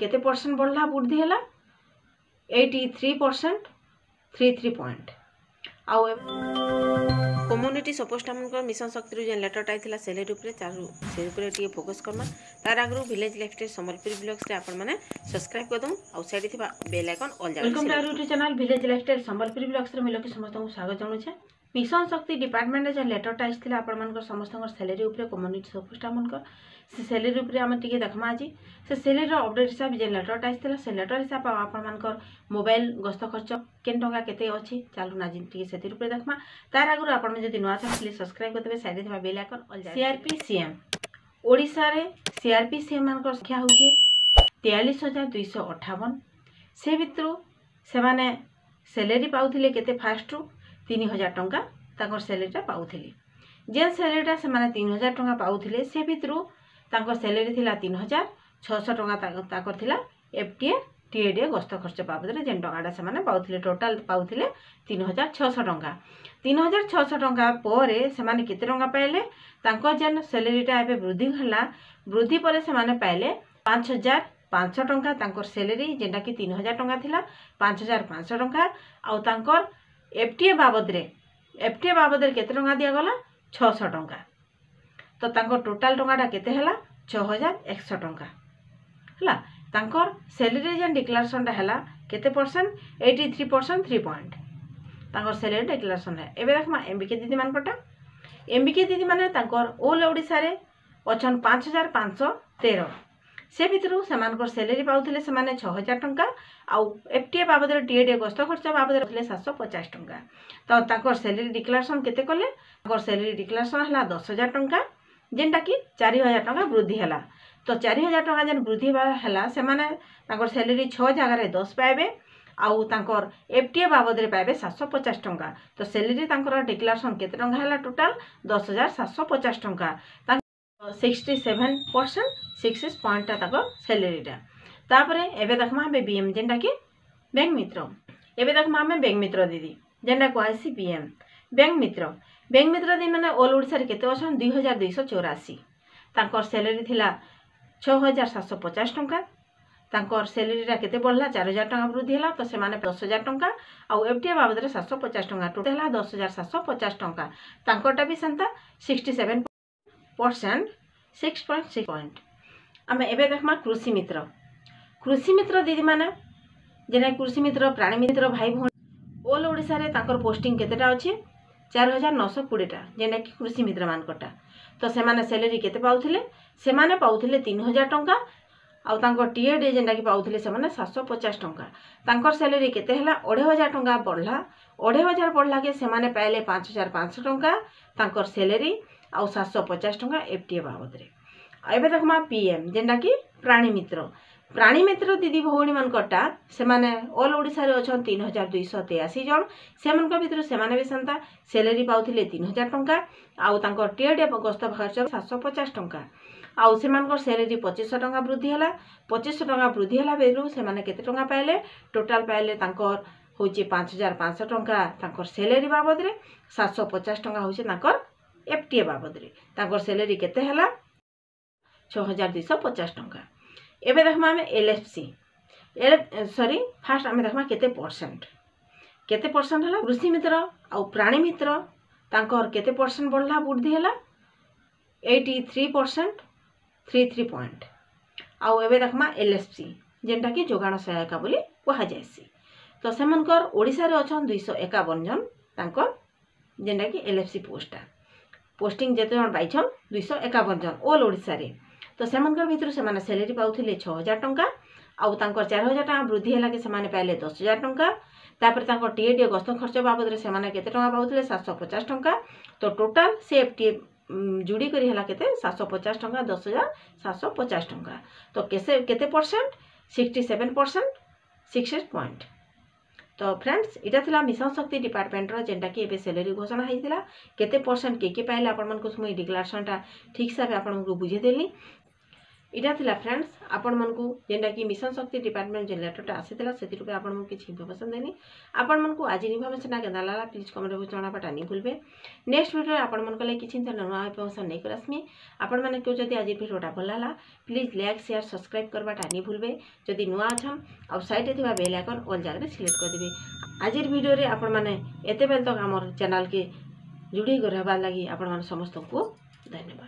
कितने परसेंट बढ़ला बुद्धि है eighty three percent three three point आउ কমুনিটি সপোজ আমার মিশন শক্তির যে লেটরটা আইছিল সে লেট উপরে তার সে উপরে টিকে ফোকস করমা তার আগর ভিলেজ লাইফস্টাইল সম্বলপুর ব্লগসে আপন মানে সবসক্রাইব করে দম আর সাইডে থিবা বেল আইকন অল জানি welcome to our YouTube channel village lifestyle Sambalpur ব্লগসে মিলকি সমস্ত স্বাগত জনাউছে মিশন শক্তি ডিপার্টমেন্টে যে লেটরটা আসছিল আপনার সমস্ত স্যালেরি উপরে কমিউনিটি সফিসটা মানকর সে স্যালেরি উপরে আমি টিকি দেখমা আজ সে স্যালেরির অপডেট হিসাবে যে লেটরটা আসছিল সে লেটর হিসাবে আপনার মোবাইল গস্ত খরচ কেন টাকা কেতে অছি চালুন আজ টিকি সেটি উপরে দেখমা তার আগুন আপনার যদি নয় আসেন প্লিজ সবসক্রাইব করতে সাইডে থাকা বেল আইকন সিআরপি সিএম ওড়শার সিআরপি সিএম মান সংখ্যা হচ্ছে তেয়াল্লিশ হাজার দুইশ অঠাবন সে ভিতর সে স্যালেরি পাওলে কেতে ফার্স্ট্রু ତିନି ହଜାର ଟଙ୍କା ତାଙ୍କର ସାଲେରୀଟା ପାଉଥିଲେ ଯେନ୍ ସାଲେରୀଟା ସେମାନେ ତିନି ହଜାର ଟଙ୍କା ପାଉଥିଲେ ସେ ଭିତରୁ ତାଙ୍କ ସାଲେରୀ ଥିଲା ତିନି ହଜାର ଛଅଶହ ଟଙ୍କା ତାଙ୍କର ଥିଲା ଏଫ୍ ଟିଏ ଟିଏ ଡିଏ ଗସ୍ତ ଖର୍ଚ୍ଚ ବାବଦରେ ଯେନ୍ ଟଙ୍କାଟା ସେମାନେ ପାଉଥିଲେ ଟୋଟାଲ୍ ପାଉଥିଲେ ତିନି ହଜାର ଛଅଶହ ଟଙ୍କା ତିନି ହଜାର ଛଅଶହ ଟଙ୍କା ପରେ ସେମାନେ କେତେ ଟଙ୍କା ପାଇଲେ ତାଙ୍କ ଯେନ୍ ସାଲେରୀଟା ଏବେ ବୃଦ୍ଧି ହେଲା ବୃଦ୍ଧି ପରେ ସେମାନେ ପାଇଲେ ପାଞ୍ଚ ହଜାର ପାଞ୍ଚଶହ ଟଙ୍କା ତାଙ୍କର ସାଲେରୀ ଯେନ୍ଟାକି ତିନି ହଜାର ଟଙ୍କା ଥିଲା ପାଞ୍ଚ ହଜାର ପାଞ୍ଚଶହ ଟଙ୍କା ଆଉ ତାଙ୍କର ଏଫ୍ଟିଏ ବାବଦରେ ଏଫ୍ଟିଏ ବାବଦରେ କେତେ ଟଙ୍କା ଦିଆଗଲା ଛଅଶହ ଟଙ୍କା ତ ତାଙ୍କ ଟୋଟାଲ୍ ଟଙ୍କାଟା କେତେ ହେଲା ଛଅ ହଜାର ଏକଶହ ଟଙ୍କା ହେଲା ତାଙ୍କର ସେଲେରୀ ଯେନ୍ ଡିକ୍ଲାରେସନ୍ଟା ହେଲା କେତେ percent eighty three percent three point ତାଙ୍କର ସେଲେରୀ ଡିକ୍ଲାରେସନ୍ ହେଲା ଏବେ ଦେଖ୍ମା ଏମ୍ବିକେ ଦିଦିମାନଙ୍କଟା ଏମ୍ବିକେ ଦିଦିମାନେ ତାଙ୍କର ଓଲ୍ ଓଡ଼ିଶାରେ ଅଛନ୍ ପାଞ୍ଚ ହଜାର ପାଞ୍ଚଶହ ତେର ସେ ଭିତରୁ ସେମାନଙ୍କର ସେଲେରୀ ପାଉଥିଲେ ସେମାନେ ଛଅ ହଜାର ଟଙ୍କା ଆଉ ଏଫ୍ ଟି ଏ ବାବଦରେ ଡି ଏ ଡି ଗସ୍ତ ଖର୍ଚ୍ଚ ବାବଦରେ ଥିଲେ ସାତଶହ ପଚାଶ ଟଙ୍କା ତ ତାଙ୍କର ସେଲେରୀ ଡିକ୍ଲାରେସନ୍ କେତେ କଲେ ତାଙ୍କର ସେଲେରୀ ଡିକ୍ଲାରେସନ୍ ହେଲା ଦଶ ହଜାର ଟଙ୍କା ଯେନ୍ଟାକି ଚାରି ହଜାର ଟଙ୍କା ବୃଦ୍ଧି ହେଲା ତ ଚାରି ହଜାର ଟଙ୍କା ଯେନ୍ ବୃଦ୍ଧି ହେଲା ସେମାନେ ତାଙ୍କର ସେଲେରୀ ଛଅ ଜାଗାରେ ଦଶ ପାଇବେ ଆଉ ତାଙ୍କର ଏଫ୍ ଟି ଏ ବାବଦରେ ପାଇବେ ସାତଶହ ପଚାଶ ଟଙ୍କା ତ ସେଲେରୀ ତାଙ୍କର ଡିକ୍ଲାରେସନ୍ କେତେ ଟଙ୍କା ହେଲା ଟୋଟାଲ୍ ଦଶ ହଜାର ସାତଶହ ପଚାଶ ଟଙ୍କା ତାଙ୍କ ସିକ୍ସଟି ସେଭେନ୍ ପରସେଣ୍ଟ 6.0 টা টাকা স্যালারি টা তাপরে এবে দেখম আমি বিএম জেনটা কি ব্যাংক মিত্র এবে দেখম আমি ব্যাংক মিত্র দিদি জেনটা কো আরসিপিএম ব্যাংক মিত্র ব্যাংক মিত্র দি মানে অল ওড়িশা কেতে অসন 2284 তাঙ্কর স্যালারি থিলা 6750 টাকা তাঙ্কর স্যালারিটা কেতে বাড়লা 4000 টাকা বৃদ্ধি হলা তসে মানে 10000 টাকা আউ এফটি বাবেতে 750 টাকা টোটাল হলা 10750 টাকা তাঙ্করটা বি সন্তা 67% 6.6 পয়েন্ট ଆମେ ଏବେ ଦେଖ୍ମା କୃଷି ମିତ୍ର କୃଷି ମିତ୍ର ଦିଦିମାନେ ଯେନ୍ଟା କୃଷି ମିତ୍ର ପ୍ରାଣୀ ମିତ୍ର ଭାଇ ଭଉଣୀ ଅଲ୍ ଓଡ଼ିଶାରେ ତାଙ୍କର ପୋଷ୍ଟିଂ କେତେଟା ଅଛି ଚାରି ହଜାର ନଅଶହ କୋଡ଼ିଏଟା ଯେନ୍ଟାକି କୃଷି ମିତ୍ରମାନଙ୍କଟା ତ ସେମାନେ ସେଲେରୀ କେତେ ପାଉଥିଲେ ସେମାନେ ପାଉଥିଲେ ତିନି ହଜାର ଟଙ୍କା ଆଉ ତାଙ୍କ ଟିଏଡ୍ ଯେନ୍ଟାକି ପାଉଥିଲେ ସେମାନେ ସାତଶହ ପଚାଶ ଟଙ୍କା ତାଙ୍କର ସାଲେରୀ କେତେ ହେଲା ଅଢ଼େଇ ହଜାର ଟଙ୍କା ବଢ଼ଲା ଅଢ଼େଇ ହଜାର ବଢ଼ଲାକେ ସେମାନେ ପାଇଲେ ପାଞ୍ଚ ହଜାର ପାଞ୍ଚଶହ ଟଙ୍କା ତାଙ୍କର ସାଲେରୀ ଆଉ ସାତଶହ ପଚାଶ ଟଙ୍କା ଏଫ୍ ଟି ଏ ବାବଦରେ ଏବେ ଦେଖମା ପି ଏମ୍ ଯେନ୍ଟାକି ପ୍ରାଣୀ ମିତ୍ର ପ୍ରାଣୀ ମିତ୍ର ଦିଦି ଭଉଣୀମାନଙ୍କରଟା ସେମାନେ ଅଲ୍ ଓଡ଼ିଶାରେ ଅଛନ୍ ତିନି ହଜାର ଦୁଇଶହ ତେୟାଅଶୀ ଜଣ ସେମାନଙ୍କ ଭିତରୁ ସେମାନେ ବି ସେନ୍ତା ସେଲେରୀ ପାଉଥିଲେ ତିନି ହଜାର ଟଙ୍କା ଆଉ ତାଙ୍କର ଟିଏଡ୍ ଏବଂ ଗସ୍ତ ଖର୍ଚ୍ଚ ସାତଶହ ପଚାଶ ଟଙ୍କା ଆଉ ସେମାନଙ୍କର ସେଲେରୀ ପଚିଶଶହ ଟଙ୍କା ବୃଦ୍ଧି ହେଲା ପଚିଶଶହ ଟଙ୍କା ବୃଦ୍ଧି ହେଲା ବେଳୁ ସେମାନେ କେତେ ଟଙ୍କା ପାଇଲେ ଟୋଟାଲ୍ ପାଇଲେ ତାଙ୍କର ହେଉଛି ପାଞ୍ଚ ହଜାର ପାଞ୍ଚଶହ ଟଙ୍କା ତାଙ୍କର ସେଲେରୀ ବାବଦରେ ସାତଶହ ପଚାଶ ଟଙ୍କା ହେଉଛି ତାଙ୍କର ଏଫ୍ ଟି ଏ ବାବଦରେ ତାଙ୍କର ସେଲେରୀ କେତେ ହେଲା ଛଅ ହଜାର ଦୁଇଶହ ପଚାଶ ଟଙ୍କା ଏବେ ଦେଖ୍ମା ଆମେ L F C L sorry first ଆମେ ଦେଖ୍ମା କେତେ ପରସେଣ୍ଟ କେତେ ପରସେଣ୍ଟ ହେଲା କୃଷି ମିତ୍ର ଆଉ ପ୍ରାଣୀ ମିତ୍ର ତାଙ୍କର କେତେ ପରସେଣ୍ଟ ବଢ଼ିଲା ବୃଦ୍ଧି ହେଲା eighty three percent three three point আউ এবে দেখমা এলএসপি যেটাকি যোগাণ সহায়িকা বলে কুহযাইসি তো সেমানকর ওড়িশার অছন দুইশো একাবন জন তাঙ্কর যেটাকি এলএফসি পোস্টটা পোস্টিং যেতে জন পাইছন দুইশো একাবন জন অল ওড়িশারে तो सेमर से सैलरी पाते छः हजार टाँह आर चार हजार टाँह वृद्धि है कि पाए दस हजार टाँपर तक टीए डीए गस्त खर्च बाबद से पाते सात सौ पचास टाँह तो टोटाल से जोड़ी करते सात सौ पचास टाँह दस हजार सात सौ पचास टाँह तो कैसे percent sixty seven percent six point तो फ्रेंड्स यहाँ था मिशन शक्ति डिपार्टमेंटर जेनटा कि सैलरी घोषणा होता है केसेंट किए किए पाए आप डिक्लारेसनटा ठीक हिसाब से आपको बुझेदेली ଏଇଟା ଥିଲା ଫ୍ରେଣ୍ଡସ୍ ଆପଣମାନଙ୍କୁ ଯେନ୍ଟାକି ମିଶନ ଶକ୍ତି ଡିପାର୍ଟମେଣ୍ଟ ଯେନ୍ ଲେଟରଟା ଆସିଥିଲା ସେଥିରୁ ଆପଣଙ୍କୁ କିଛି ଇନଫର୍ମେସନ୍ ଦେନି ଆପଣମାନଙ୍କୁ ଆଜି ଇନଫର୍ମେସନ୍ଟା କେନ୍ତା ଲାଗଲା ପ୍ଲିଜ୍ କମେଣ୍ଟ ଜଣାବାଟା ନେଇ ଭୁଲବେ ନେକ୍ସଟ ଭିଡ଼ିଓରେ ଆପଣମାନଙ୍କ ଲାଗି କିଛି ନୂଆ ଇନଫର୍ମେସନ୍ ନେଇକରି ଆସମି ଆପଣମାନେ କେଉଁ ଯଦି ଆଜି ଭିଡ଼ିଓଟା ଭଲ ହେଲା ପ୍ଲିଜ୍ ଲାଇକ୍ ସେୟାର ସବସ୍କ୍ରାଇବ୍ କରବାଟା ନେଇ ଭୁଲବେ ଯଦି ନୂଆ ଅଛନ୍ ଆଉ ସାଇଡ଼୍ରେ ଥିବା ବେଲ୍ ଆଇକନ୍ ଅଲ୍ ଜାଗାରେ ସିଲେକ୍ଟ କରିଦେବେ ଆଜିର ଭିଡ଼ିଓରେ ଆପଣମାନେ ଏତେବେଳେ ତକ୍ ଆମର ଚ୍ୟାନେଲ୍କେ ଯୋଡ଼ି ରହିବାର ଲାଗି ଆପଣମାନେ ସମସ୍ତଙ୍କୁ ଧନ୍ୟବାଦ